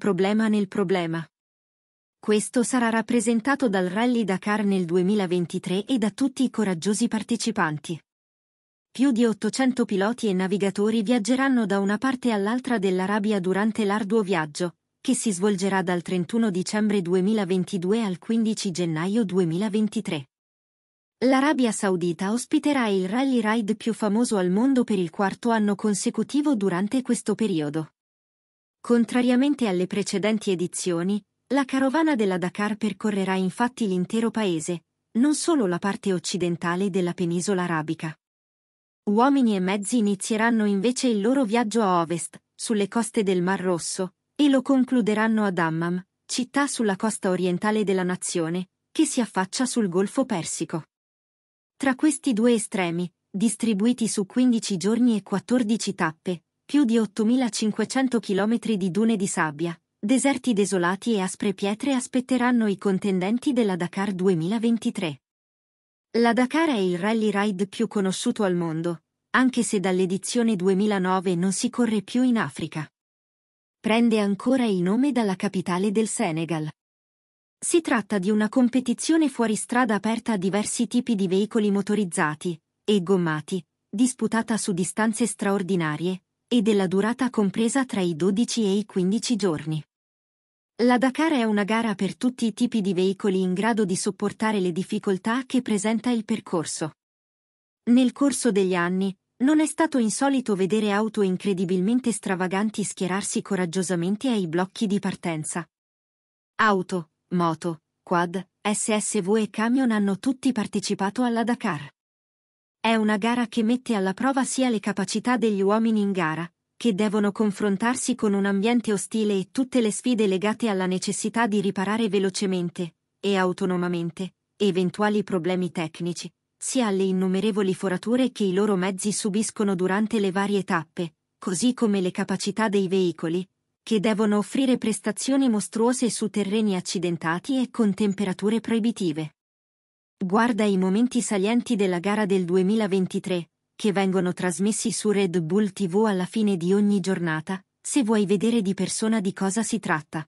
problema nel problema. Questo sarà rappresentato dal Rally Dakar nel 2023 e da tutti i coraggiosi partecipanti. Più di 800 piloti e navigatori viaggeranno da una parte all'altra dell'Arabia durante l'arduo viaggio, che si svolgerà dal 31 dicembre 2022 al 15 gennaio 2023. L'Arabia Saudita ospiterà il rally ride più famoso al mondo per il quarto anno consecutivo durante questo periodo. Contrariamente alle precedenti edizioni, la carovana della Dakar percorrerà infatti l'intero paese, non solo la parte occidentale della penisola arabica. Uomini e mezzi inizieranno invece il loro viaggio a ovest, sulle coste del Mar Rosso, e lo concluderanno ad Ammam, città sulla costa orientale della nazione, che si affaccia sul Golfo Persico. Tra questi due estremi, distribuiti su 15 giorni e 14 tappe, più di 8.500 km di dune di sabbia, deserti desolati e aspre pietre aspetteranno i contendenti della Dakar 2023. La Dakar è il rally ride più conosciuto al mondo, anche se dall'edizione 2009 non si corre più in Africa. Prende ancora il nome dalla capitale del Senegal. Si tratta di una competizione fuoristrada aperta a diversi tipi di veicoli motorizzati e gommati, disputata su distanze straordinarie, e della durata compresa tra i 12 e i 15 giorni. La Dakar è una gara per tutti i tipi di veicoli in grado di sopportare le difficoltà che presenta il percorso. Nel corso degli anni, non è stato insolito vedere auto incredibilmente stravaganti schierarsi coraggiosamente ai blocchi di partenza. Auto, moto, quad, SSV e camion hanno tutti partecipato alla Dakar. È una gara che mette alla prova sia le capacità degli uomini in gara, che devono confrontarsi con un ambiente ostile e tutte le sfide legate alla necessità di riparare velocemente e autonomamente eventuali problemi tecnici, sia alle innumerevoli forature che i loro mezzi subiscono durante le varie tappe, così come le capacità dei veicoli, che devono offrire prestazioni mostruose su terreni accidentati e con temperature proibitive. Guarda i momenti salienti della gara del 2023, che vengono trasmessi su Red Bull TV alla fine di ogni giornata, se vuoi vedere di persona di cosa si tratta.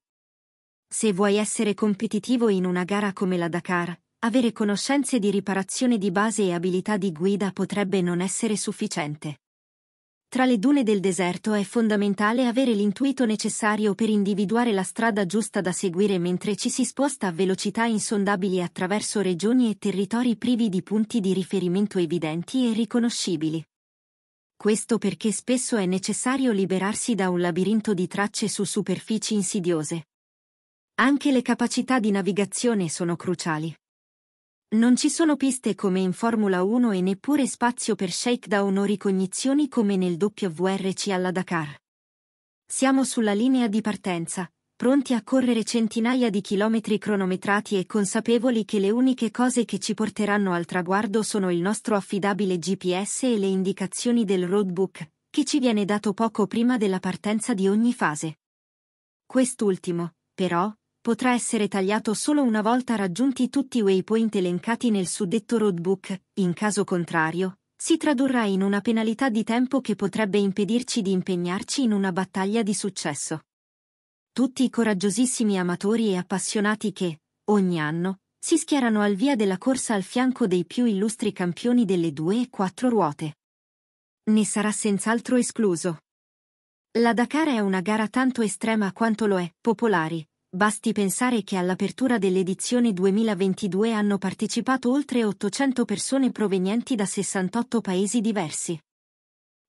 Se vuoi essere competitivo in una gara come la Dakar, avere conoscenze di riparazione di base e abilità di guida potrebbe non essere sufficiente. Tra le dune del deserto è fondamentale avere l'intuito necessario per individuare la strada giusta da seguire mentre ci si sposta a velocità insondabili attraverso regioni e territori privi di punti di riferimento evidenti e riconoscibili. Questo perché spesso è necessario liberarsi da un labirinto di tracce su superfici insidiose. Anche le capacità di navigazione sono cruciali. Non ci sono piste come in Formula 1 e neppure spazio per shakedown o ricognizioni come nel WRC alla Dakar. Siamo sulla linea di partenza, pronti a correre centinaia di chilometri cronometrati e consapevoli che le uniche cose che ci porteranno al traguardo sono il nostro affidabile GPS e le indicazioni del roadbook, che ci viene dato poco prima della partenza di ogni fase. Quest'ultimo, però, potrà essere tagliato solo una volta raggiunti tutti i waypoint elencati nel suddetto roadbook, in caso contrario, si tradurrà in una penalità di tempo che potrebbe impedirci di impegnarci in una battaglia di successo. Tutti i coraggiosissimi amatori e appassionati che, ogni anno, si schierano al via della corsa al fianco dei più illustri campioni delle due e quattro ruote. Ne sarà senz'altro escluso. La Dakar è una gara tanto estrema quanto lo è, popolari, Basti pensare che all'apertura dell'edizione 2022 hanno partecipato oltre 800 persone provenienti da 68 paesi diversi.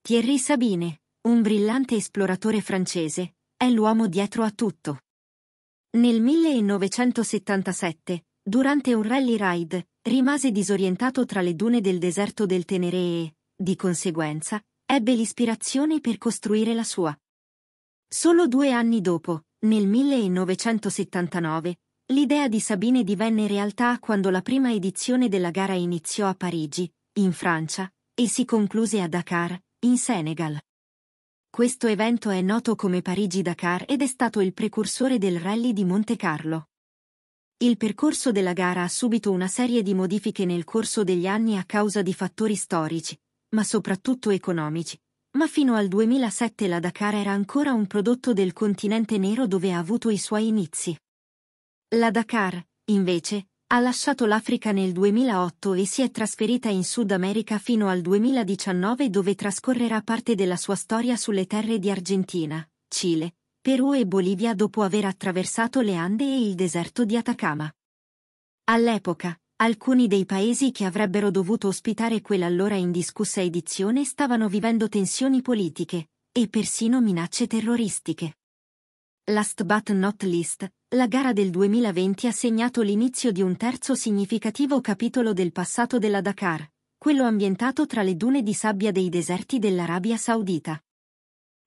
Thierry Sabine, un brillante esploratore francese, è l'uomo dietro a tutto. Nel 1977, durante un rally ride, rimase disorientato tra le dune del deserto del Tenere e, di conseguenza, ebbe l'ispirazione per costruire la sua. Solo due anni dopo, nel 1979, l'idea di Sabine divenne realtà quando la prima edizione della gara iniziò a Parigi, in Francia, e si concluse a Dakar, in Senegal. Questo evento è noto come Parigi-Dakar ed è stato il precursore del rally di Monte Carlo. Il percorso della gara ha subito una serie di modifiche nel corso degli anni a causa di fattori storici, ma soprattutto economici, ma fino al 2007 la Dakar era ancora un prodotto del continente nero dove ha avuto i suoi inizi. La Dakar, invece, ha lasciato l'Africa nel 2008 e si è trasferita in Sud America fino al 2019 dove trascorrerà parte della sua storia sulle terre di Argentina, Cile, Perù e Bolivia dopo aver attraversato le Ande e il deserto di Atacama. All'epoca, Alcuni dei paesi che avrebbero dovuto ospitare quell'allora indiscussa edizione stavano vivendo tensioni politiche e persino minacce terroristiche. Last but not least, la gara del 2020 ha segnato l'inizio di un terzo significativo capitolo del passato della Dakar, quello ambientato tra le dune di sabbia dei deserti dell'Arabia Saudita.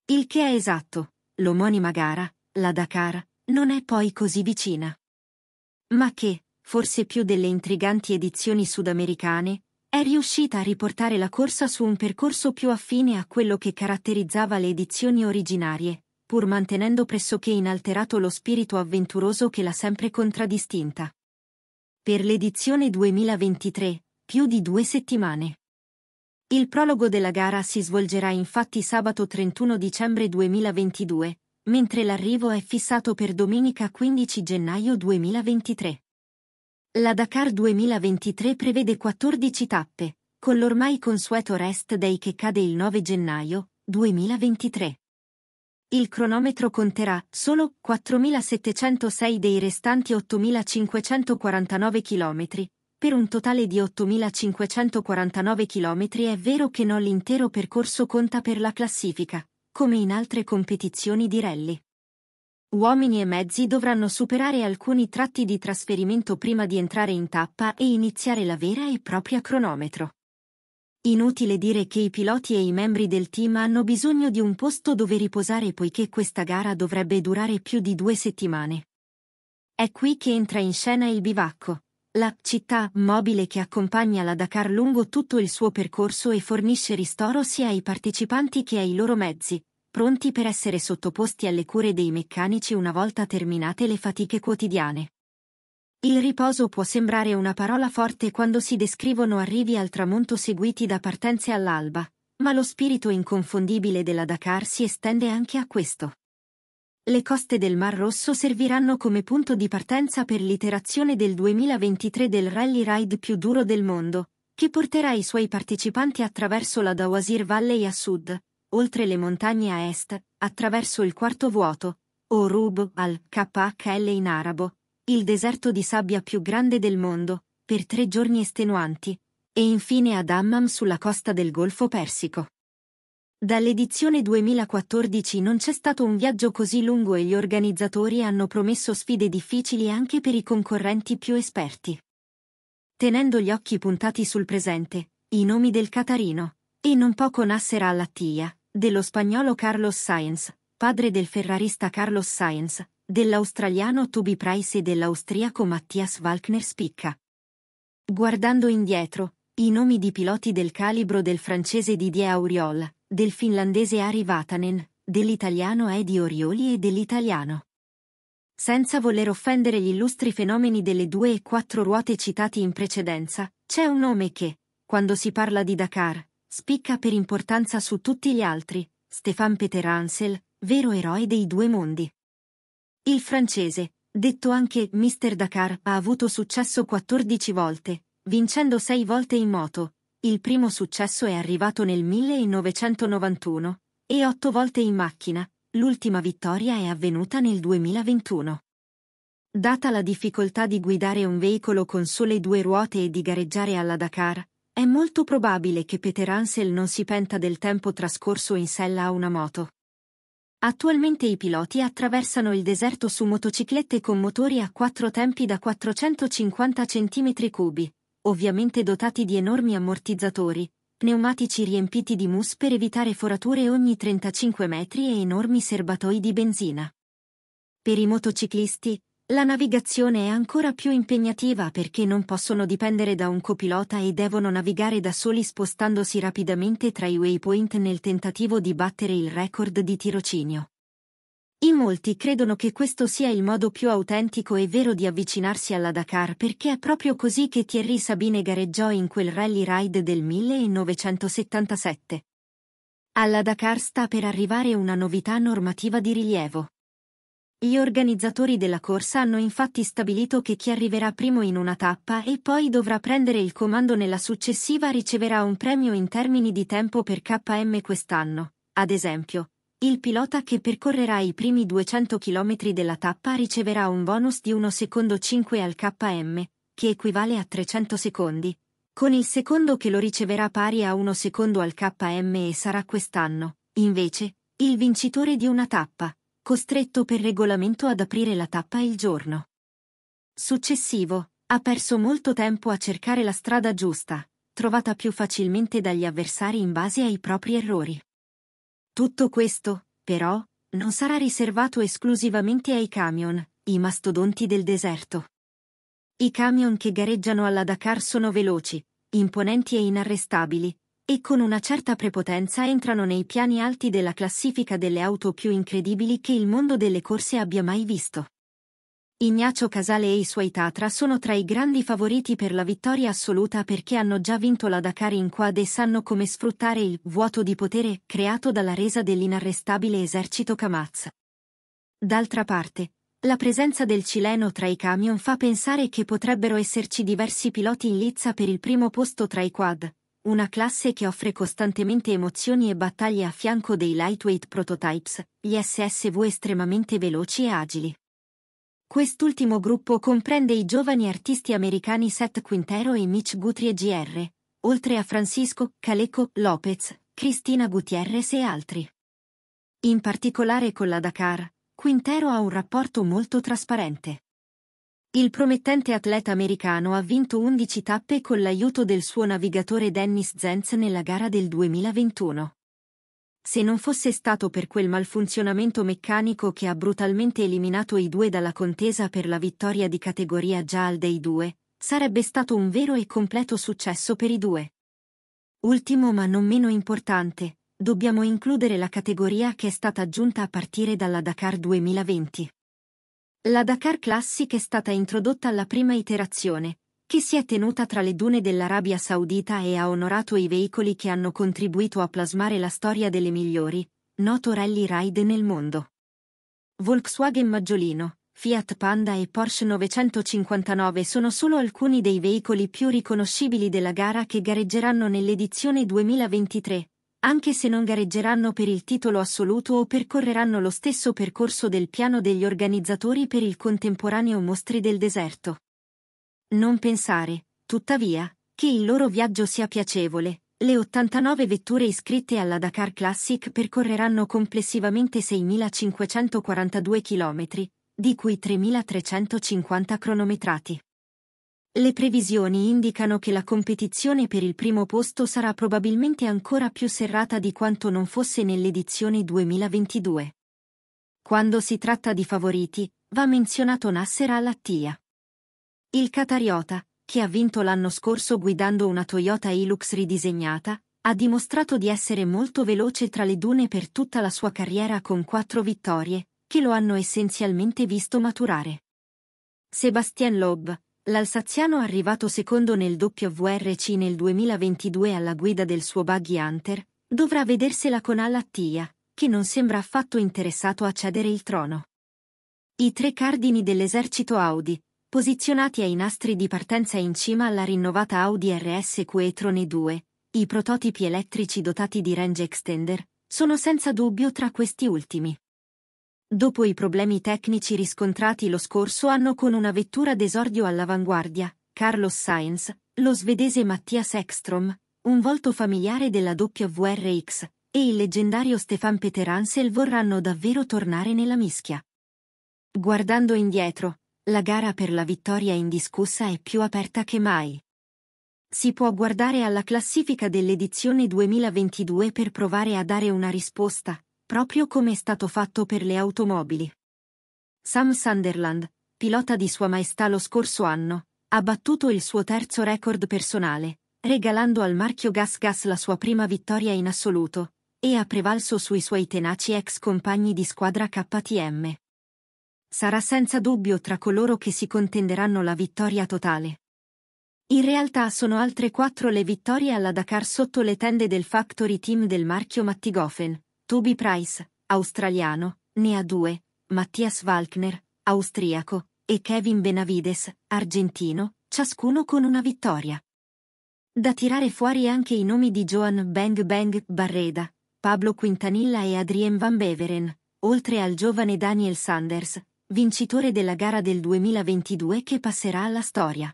Il che è esatto, l'omonima gara, la Dakar, non è poi così vicina. Ma che, forse più delle intriganti edizioni sudamericane, è riuscita a riportare la corsa su un percorso più affine a quello che caratterizzava le edizioni originarie, pur mantenendo pressoché inalterato lo spirito avventuroso che l'ha sempre contraddistinta. Per l'edizione 2023, più di due settimane. Il prologo della gara si svolgerà infatti sabato 31 dicembre 2022, mentre l'arrivo è fissato per domenica 15 gennaio 2023. La Dakar 2023 prevede 14 tappe, con l'ormai consueto rest day che cade il 9 gennaio 2023. Il cronometro conterà solo 4.706 dei restanti 8.549 km, per un totale di 8.549 km è vero che non l'intero percorso conta per la classifica, come in altre competizioni di rally. Uomini e mezzi dovranno superare alcuni tratti di trasferimento prima di entrare in tappa e iniziare la vera e propria cronometro. Inutile dire che i piloti e i membri del team hanno bisogno di un posto dove riposare poiché questa gara dovrebbe durare più di due settimane. È qui che entra in scena il bivacco, la città mobile che accompagna la Dakar lungo tutto il suo percorso e fornisce ristoro sia ai partecipanti che ai loro mezzi, pronti per essere sottoposti alle cure dei meccanici una volta terminate le fatiche quotidiane. Il riposo può sembrare una parola forte quando si descrivono arrivi al tramonto seguiti da partenze all'alba, ma lo spirito inconfondibile della Dakar si estende anche a questo. Le coste del Mar Rosso serviranno come punto di partenza per l'iterazione del 2023 del rally ride più duro del mondo, che porterà i suoi partecipanti attraverso la Dawasir Valley a sud, oltre le montagne a est, attraverso il quarto vuoto, o Rub al KHL in arabo, il deserto di sabbia più grande del mondo, per tre giorni estenuanti, e infine ad Hammam sulla costa del Golfo Persico. Dall'edizione 2014 non c'è stato un viaggio così lungo e gli organizzatori hanno promesso sfide difficili anche per i concorrenti più esperti. Tenendo gli occhi puntati sul presente, i nomi del Catarino, e non poco Nasser al-Attiyah, dello spagnolo Carlos Sainz, padre del ferrarista Carlos Sainz, dell'australiano Toby Price e dell'austriaco Mattias Walkner Spicca. Guardando indietro, i nomi di piloti del calibro del francese Didier Auriol, del finlandese Ari Vatanen, dell'italiano Edi Orioli e dell'italiano. Senza voler offendere gli illustri fenomeni delle due e quattro ruote citati in precedenza, c'è un nome che, quando si parla di Dakar, Spicca per importanza su tutti gli altri, Stefan Peter Ansel, vero eroe dei due mondi. Il francese, detto anche Mr. Dakar, ha avuto successo 14 volte, vincendo 6 volte in moto. Il primo successo è arrivato nel 1991 e 8 volte in macchina. L'ultima vittoria è avvenuta nel 2021. Data la difficoltà di guidare un veicolo con sole due ruote e di gareggiare alla Dakar, è molto probabile che Peter Ansel non si penta del tempo trascorso in sella a una moto. Attualmente i piloti attraversano il deserto su motociclette con motori a quattro tempi da 450 cm3, ovviamente dotati di enormi ammortizzatori, pneumatici riempiti di mus per evitare forature ogni 35 metri e enormi serbatoi di benzina. Per i motociclisti, la navigazione è ancora più impegnativa perché non possono dipendere da un copilota e devono navigare da soli spostandosi rapidamente tra i waypoint nel tentativo di battere il record di tirocinio. In molti credono che questo sia il modo più autentico e vero di avvicinarsi alla Dakar perché è proprio così che Thierry Sabine gareggiò in quel rally ride del 1977. Alla Dakar sta per arrivare una novità normativa di rilievo. Gli organizzatori della corsa hanno infatti stabilito che chi arriverà primo in una tappa e poi dovrà prendere il comando nella successiva riceverà un premio in termini di tempo per KM quest'anno. Ad esempio, il pilota che percorrerà i primi 200 km della tappa riceverà un bonus di 1 secondo 5 al KM, che equivale a 300 secondi, con il secondo che lo riceverà pari a 1 secondo al KM e sarà quest'anno, invece, il vincitore di una tappa costretto per regolamento ad aprire la tappa il giorno successivo, ha perso molto tempo a cercare la strada giusta, trovata più facilmente dagli avversari in base ai propri errori. Tutto questo, però, non sarà riservato esclusivamente ai camion, i mastodonti del deserto. I camion che gareggiano alla Dakar sono veloci, imponenti e inarrestabili, e con una certa prepotenza entrano nei piani alti della classifica delle auto più incredibili che il mondo delle corse abbia mai visto. Ignacio Casale e i suoi Tatra sono tra i grandi favoriti per la vittoria assoluta perché hanno già vinto la Dakar in quad e sanno come sfruttare il vuoto di potere creato dalla resa dell'inarrestabile esercito Kamaz. D'altra parte, la presenza del cileno tra i camion fa pensare che potrebbero esserci diversi piloti in lizza per il primo posto tra i quad, una classe che offre costantemente emozioni e battaglie a fianco dei lightweight prototypes, gli SSV estremamente veloci e agili. Quest'ultimo gruppo comprende i giovani artisti americani Seth Quintero e Mitch Guthrie Gr., oltre a Francisco Caleco Lopez, Cristina Gutierrez e altri. In particolare con la Dakar, Quintero ha un rapporto molto trasparente. Il promettente atleta americano ha vinto 11 tappe con l'aiuto del suo navigatore Dennis Zenz nella gara del 2021. Se non fosse stato per quel malfunzionamento meccanico che ha brutalmente eliminato i due dalla contesa per la vittoria di categoria già al dei due, sarebbe stato un vero e completo successo per i due. Ultimo ma non meno importante, dobbiamo includere la categoria che è stata aggiunta a partire dalla Dakar 2020. La Dakar Classic è stata introdotta alla prima iterazione, che si è tenuta tra le dune dell'Arabia Saudita e ha onorato i veicoli che hanno contribuito a plasmare la storia delle migliori, noto rally ride nel mondo. Volkswagen Maggiolino, Fiat Panda e Porsche 959 sono solo alcuni dei veicoli più riconoscibili della gara che gareggeranno nell'edizione 2023, anche se non gareggeranno per il titolo assoluto o percorreranno lo stesso percorso del piano degli organizzatori per il contemporaneo Mostri del Deserto. Non pensare, tuttavia, che il loro viaggio sia piacevole. Le 89 vetture iscritte alla Dakar Classic percorreranno complessivamente 6.542 km, di cui 3.350 cronometrati le previsioni indicano che la competizione per il primo posto sarà probabilmente ancora più serrata di quanto non fosse nell'edizione 2022. Quando si tratta di favoriti, va menzionato Nasser Alattia. Il catariota, che ha vinto l'anno scorso guidando una Toyota Hilux ridisegnata, ha dimostrato di essere molto veloce tra le dune per tutta la sua carriera con quattro vittorie, che lo hanno essenzialmente visto maturare. Sebastien Loeb, L'alsaziano arrivato secondo nel WRC nel 2022 alla guida del suo Buggy Hunter, dovrà vedersela con Alattia, che non sembra affatto interessato a cedere il trono. I tre cardini dell'esercito Audi, posizionati ai nastri di partenza in cima alla rinnovata Audi RS Quetrone 2, i prototipi elettrici dotati di range extender, sono senza dubbio tra questi ultimi dopo i problemi tecnici riscontrati lo scorso anno con una vettura d'esordio all'avanguardia, Carlos Sainz, lo svedese Mattias Ekstrom, un volto familiare della WRX, e il leggendario Stefan Peter Ansel vorranno davvero tornare nella mischia. Guardando indietro, la gara per la vittoria indiscussa è più aperta che mai. Si può guardare alla classifica dell'edizione 2022 per provare a dare una risposta, proprio come è stato fatto per le automobili. Sam Sunderland, pilota di Sua Maestà lo scorso anno, ha battuto il suo terzo record personale, regalando al marchio Gas Gas la sua prima vittoria in assoluto, e ha prevalso sui suoi tenaci ex compagni di squadra KTM. Sarà senza dubbio tra coloro che si contenderanno la vittoria totale. In realtà sono altre quattro le vittorie alla Dakar sotto le tende del factory team del marchio Mattigofen, Toby Price, australiano, ne ha due, Mattias Walkner, austriaco, e Kevin Benavides, argentino, ciascuno con una vittoria. Da tirare fuori anche i nomi di Joan Bang Bang Barreda, Pablo Quintanilla e Adrien Van Beveren, oltre al giovane Daniel Sanders, vincitore della gara del 2022 che passerà alla storia.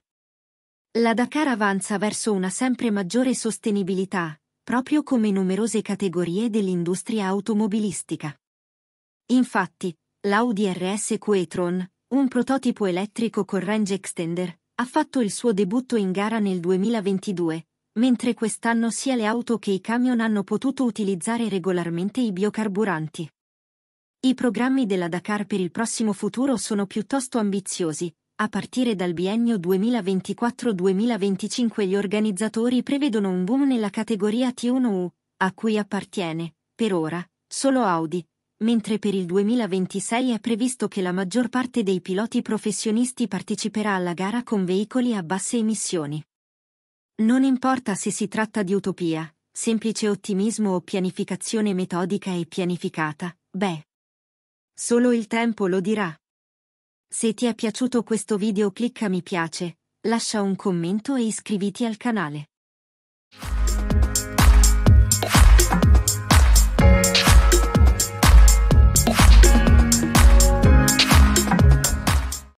La Dakar avanza verso una sempre maggiore sostenibilità, proprio come numerose categorie dell'industria automobilistica. Infatti, l'Audi RS Quetron, un prototipo elettrico con range extender, ha fatto il suo debutto in gara nel 2022, mentre quest'anno sia le auto che i camion hanno potuto utilizzare regolarmente i biocarburanti. I programmi della Dakar per il prossimo futuro sono piuttosto ambiziosi, a partire dal biennio 2024-2025 gli organizzatori prevedono un boom nella categoria T1U, a cui appartiene, per ora, solo Audi, mentre per il 2026 è previsto che la maggior parte dei piloti professionisti parteciperà alla gara con veicoli a basse emissioni. Non importa se si tratta di utopia, semplice ottimismo o pianificazione metodica e pianificata, beh. Solo il tempo lo dirà. Se ti è piaciuto questo video clicca mi piace, lascia un commento e iscriviti al canale.